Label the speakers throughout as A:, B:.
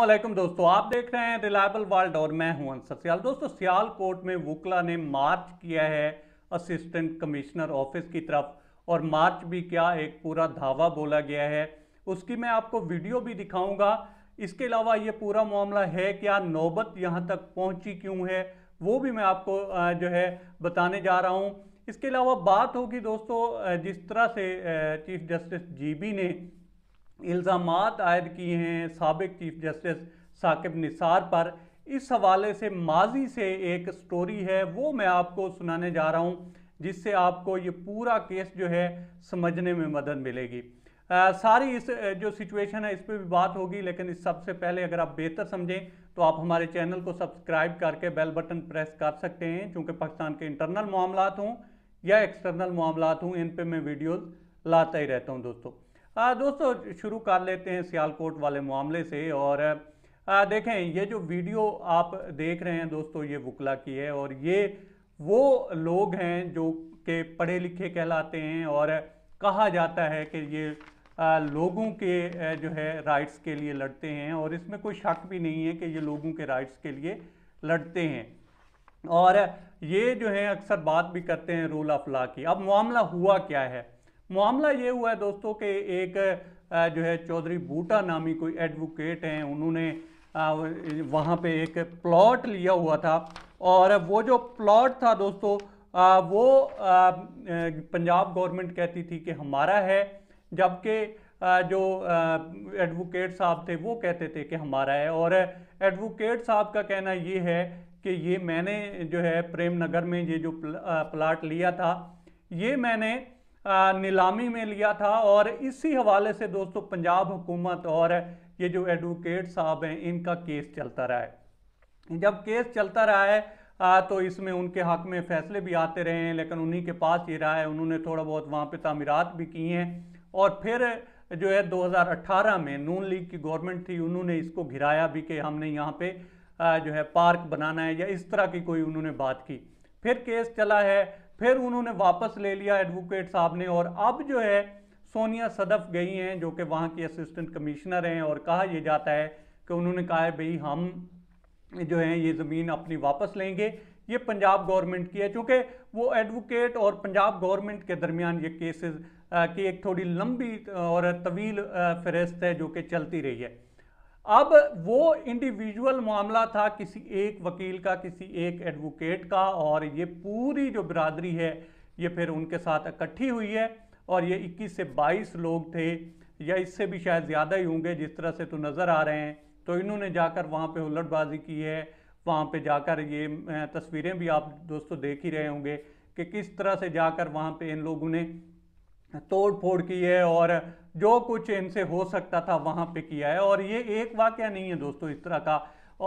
A: असलम दोस्तों आप देख रहे हैं रिलायबल वर्ल्ड और मैं हूं अंसर सियाल दोस्तों सियालकोट में वुकला ने मार्च किया है असिस्टेंट कमिश्नर ऑफिस की तरफ और मार्च भी क्या एक पूरा धावा बोला गया है उसकी मैं आपको वीडियो भी दिखाऊंगा इसके अलावा ये पूरा मामला है क्या नौबत यहाँ तक पहुँची क्यों है वो भी मैं आपको जो है बताने जा रहा हूँ इसके अलावा बात होगी दोस्तों जिस तरह से चीफ जस्टिस जी ने इल्ज़ाम आयद किए हैं सबक चीफ जस्टिस साकिब निसार पर इस हवाले से माजी से एक स्टोरी है वो मैं आपको सुनाने जा रहा हूँ जिससे आपको ये पूरा केस जो है समझने में मदद मिलेगी आ, सारी इस जो सिचुएशन है इस पर भी बात होगी लेकिन इस सबसे पहले अगर आप बेहतर समझें तो आप हमारे चैनल को सब्सक्राइब करके बेल बटन प्रेस कर सकते हैं चूँकि पाकिस्तान के इंटरनल मामला हों या एक्सटर्नल मामला हों इन पर मैं वीडियोज़ लाता ही रहता हूँ दोस्तों हाँ, दोस्तों शुरू कर लेते हैं सियालकोट वाले मामले से और देखें ये जो वीडियो आप देख रहे हैं दोस्तों ये वकला की है और ये वो लोग हैं जो के पढ़े लिखे कहलाते हैं और कहा जाता है कि ये लोगों के जो है राइट्स के लिए लड़ते हैं और इसमें कोई शक भी नहीं है कि ये लोगों के राइट्स के लिए लड़ते हैं और ये जो है अक्सर बात भी करते हैं रूल ऑफ लॉ की अब मामला हुआ क्या है मामला ये हुआ है दोस्तों कि एक जो है चौधरी बूटा नामी कोई एडवोकेट हैं उन्होंने वहाँ पे एक प्लॉट लिया हुआ था और वो जो प्लॉट था दोस्तों वो पंजाब गवर्नमेंट कहती थी कि हमारा है जबकि जो एडवोकेट साहब थे वो कहते थे कि हमारा है और एडवोकेट साहब का कहना ये है कि ये मैंने जो है प्रेम नगर में ये जो प्लाट लिया था ये मैंने नीलामी में लिया था और इसी हवाले से दोस्तों पंजाब हुकूमत और ये जो एडवोकेट साहब हैं इनका केस चलता रहा है जब केस चलता रहा है आ, तो इसमें उनके हक में फैसले भी आते रहे हैं लेकिन उन्हीं के पास ये रहा है उन्होंने थोड़ा बहुत वहाँ पे तमीरत भी की हैं और फिर जो है 2018 में नून लीग की गवर्नमेंट थी उन्होंने इसको घिराया भी कि हमने यहाँ पे जो है पार्क बनाना है या इस तरह की कोई उन्होंने बात की फिर केस चला है फिर उन्होंने वापस ले लिया एडवोकेट साहब ने और अब जो है सोनिया सदफ गई हैं जो कि वहाँ की असिस्टेंट कमिश्नर हैं और कहा यह जाता है कि उन्होंने कहा है भाई हम जो है ये ज़मीन अपनी वापस लेंगे ये पंजाब गवर्नमेंट की है चूँकि वो एडवोकेट और पंजाब गवर्नमेंट के दरमियान ये केसेस की एक थोड़ी लंबी और तवील फहरिस्त है जो कि चलती रही है अब वो इंडिविजुअल मामला था किसी एक वकील का किसी एक एडवोकेट का और ये पूरी जो बिरादरी है ये फिर उनके साथ इकट्ठी हुई है और ये 21 से 22 लोग थे या इससे भी शायद ज़्यादा ही होंगे जिस तरह से तो नज़र आ रहे हैं तो इन्होंने जाकर वहाँ पे हुल्लड़बाजी की है वहाँ पे जाकर ये तस्वीरें भी आप दोस्तों देख ही रहे होंगे कि किस तरह से जाकर वहाँ पे इन लोगों ने तोड़ फोड़ की है और जो कुछ इनसे हो सकता था वहाँ पे किया है और ये एक वाक्य नहीं है दोस्तों इस तरह का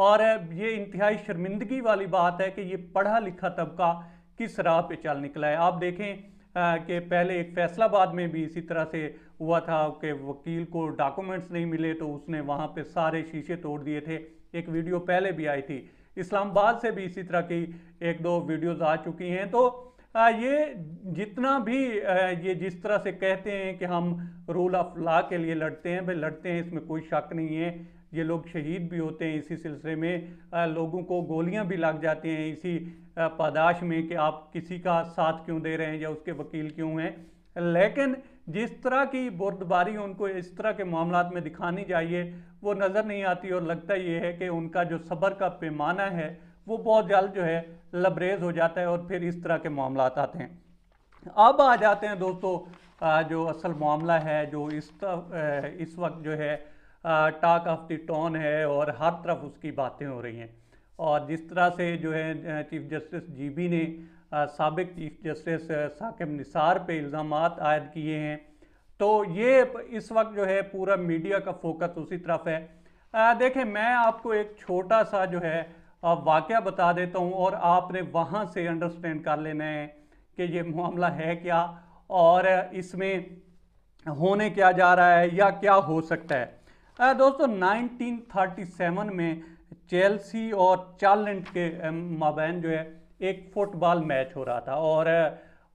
A: और ये इंतहाई शर्मिंदगी वाली बात है कि ये पढ़ा लिखा तबका किस राह पे चल निकला है आप देखें कि पहले एक फैसलाबाद में भी इसी तरह से हुआ था कि वकील को डॉक्यूमेंट्स नहीं मिले तो उसने वहाँ पर सारे शीशे तोड़ दिए थे एक वीडियो पहले भी आई थी इस्लामाबाद से भी इसी तरह की एक दो वीडियोज़ आ चुकी हैं तो ये जितना भी ये जिस तरह से कहते हैं कि हम रूल ऑफ लॉ के लिए लड़ते हैं भाई लड़ते हैं इसमें कोई शक नहीं है ये लोग शहीद भी होते हैं इसी सिलसिले में लोगों को गोलियां भी लग जाती हैं इसी पादाश में कि आप किसी का साथ क्यों दे रहे हैं या उसके वकील क्यों हैं लेकिन जिस तरह की बुर्दबारी उनको इस तरह के मामला में दिखानी चाहिए वो नज़र नहीं आती और लगता ये है कि उनका जो सब्र का पैमाना है वो बहुत जल्द जो है लबरेज हो जाता है और फिर इस तरह के मामला आते हैं अब आ जाते हैं दोस्तों जो असल मामला है जो इस इस वक्त जो है टाक ऑफ द टॉन है और हर तरफ उसकी बातें हो रही हैं और जिस तरह से जो है चीफ जस्टिस जीबी ने सबक चीफ जस्टिस साकिब निसार पे इल्ज़ाम आयद किए हैं तो ये इस वक्त जो है पूरा मीडिया का फोकस उसी तरफ है देखें मैं आपको एक छोटा सा जो है वाक़ बता देता हूँ और आपने वहाँ से अंडरस्टैंड कर लेना है कि ये मामला है क्या और इसमें होने क्या जा रहा है या क्या हो सकता है दोस्तों 1937 में चेल्सी और चार्लेंट के माबैन जो है एक फुटबॉल मैच हो रहा था और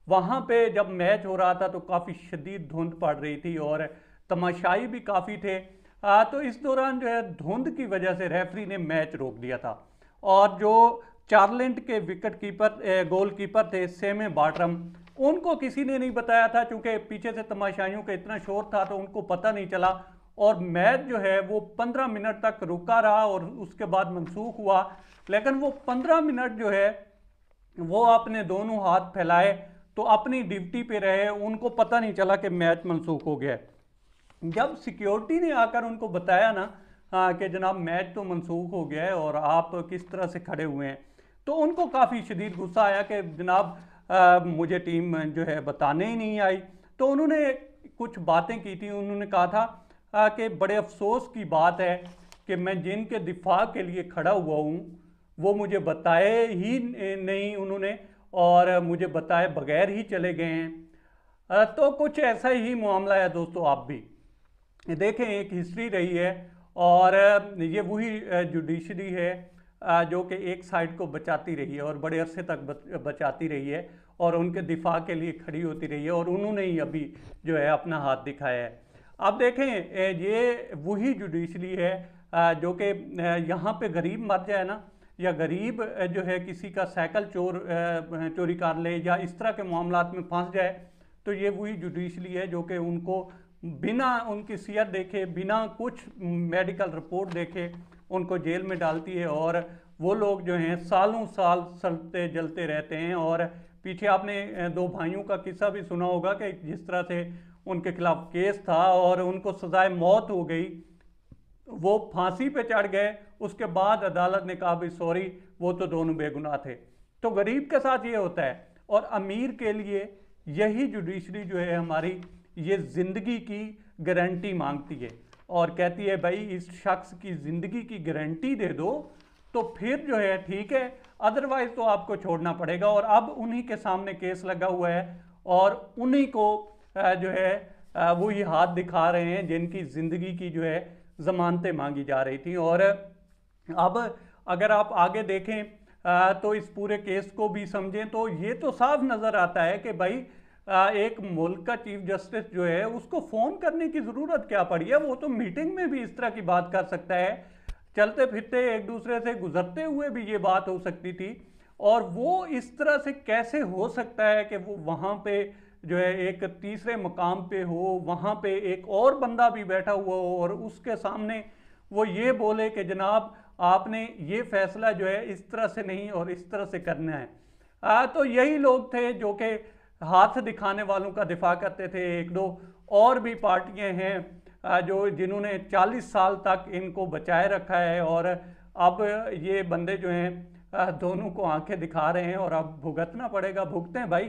A: वहाँ पे जब मैच हो रहा था तो काफ़ी शदीद धुंध पड़ रही थी और तमाशाई भी काफ़ी थे तो इस दौरान जो है धुंध की वजह से रेफरी ने मैच रोक दिया था और जो चार्लेंट के विकेट कीपर गोलकीपर थे सेमे बाटरम उनको किसी ने नहीं बताया था क्योंकि पीछे से तमाशाइयों का इतना शोर था तो उनको पता नहीं चला और मैच जो है वो 15 मिनट तक रुका रहा और उसके बाद मनसूख हुआ लेकिन वो 15 मिनट जो है वो आपने दोनों हाथ फैलाए तो अपनी ड्यूटी पे रहे उनको पता नहीं चला कि मैच मनसूख हो गया जब सिक्योरिटी ने आकर उनको बताया ना हाँ, कि जनाब मैच तो मनसूख हो गया है और आप किस तरह से खड़े हुए हैं तो उनको काफ़ी शदीद गुस्सा आया कि जनाब मुझे टीम जो है बताने ही नहीं आई तो उन्होंने कुछ बातें की थी उन्होंने कहा था कि बड़े अफसोस की बात है कि मैं जिनके दिफा के लिए खड़ा हुआ हूँ वो मुझे बताए ही नहीं उन्होंने और मुझे बताए बगैर ही चले गए हैं तो कुछ ऐसा ही मामला है दोस्तों आप भी देखें एक हिस्ट्री रही है और ये वही जुडिशरी है जो कि एक साइड को बचाती रही है और बड़े अरसे तक बचाती रही है और उनके दिफा के लिए खड़ी होती रही है और उन्होंने ही अभी जो है अपना हाथ दिखाया है अब देखें ये वही जुडिशरी है जो कि यहाँ पे गरीब मर जाए ना या गरीब जो है किसी का साइकिल चोर चोरी कर ले या इस तरह के मामला में फंस जाए तो ये वही जुडिशरी है जो कि उनको बिना उनकी सीयत देखे बिना कुछ मेडिकल रिपोर्ट देखे उनको जेल में डालती है और वो लोग जो हैं सालों साल सलते जलते रहते हैं और पीछे आपने दो भाइयों का किस्सा भी सुना होगा कि जिस तरह से उनके खिलाफ केस था और उनको सजाए मौत हो गई वो फांसी पे चढ़ गए उसके बाद अदालत ने कहा भी सॉरी वो तो दोनों बेगुनाह थे तो गरीब के साथ ये होता है और अमीर के लिए यही जुडिशरी जो है हमारी ये ज़िंदगी की गारंटी मांगती है और कहती है भाई इस शख्स की ज़िंदगी की गारंटी दे दो तो फिर जो है ठीक है अदरवाइज़ तो आपको छोड़ना पड़ेगा और अब उन्हीं के सामने केस लगा हुआ है और उन्हीं को जो है वो ये हाथ दिखा रहे हैं जिनकी ज़िंदगी की जो है ज़मानतें मांगी जा रही थी और अब अगर आप आगे देखें तो इस पूरे केस को भी समझें तो ये तो साफ नज़र आता है कि भाई एक मुल्क का चीफ जस्टिस जो है उसको फ़ोन करने की ज़रूरत क्या पड़ी है वो तो मीटिंग में भी इस तरह की बात कर सकता है चलते फिरते एक दूसरे से गुजरते हुए भी ये बात हो सकती थी और वो इस तरह से कैसे हो सकता है कि वो वहाँ पे जो है एक तीसरे मकाम पे हो वहाँ पे एक और बंदा भी बैठा हुआ हो और उसके सामने वो ये बोले कि जनाब आपने ये फैसला जो है इस तरह से नहीं और इस तरह से करना है आ, तो यही लोग थे जो कि हाथ दिखाने वालों का दिफा करते थे एक दो और भी पार्टियां हैं जो जिन्होंने 40 साल तक इनको बचाए रखा है और अब ये बंदे जो हैं दोनों को आंखें दिखा रहे हैं और अब भुगतना पड़ेगा भुगतें भाई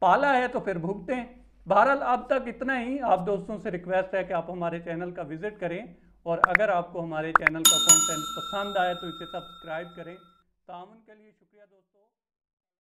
A: पाला है तो फिर भुगते हैं बहरहाल अब तक इतना ही आप दोस्तों से रिक्वेस्ट है कि आप हमारे चैनल का विज़िट करें और अगर आपको हमारे चैनल का कंटेंट पसंद आए तो इसे सब्सक्राइब करें तामन के लिए शुक्रिया दोस्तों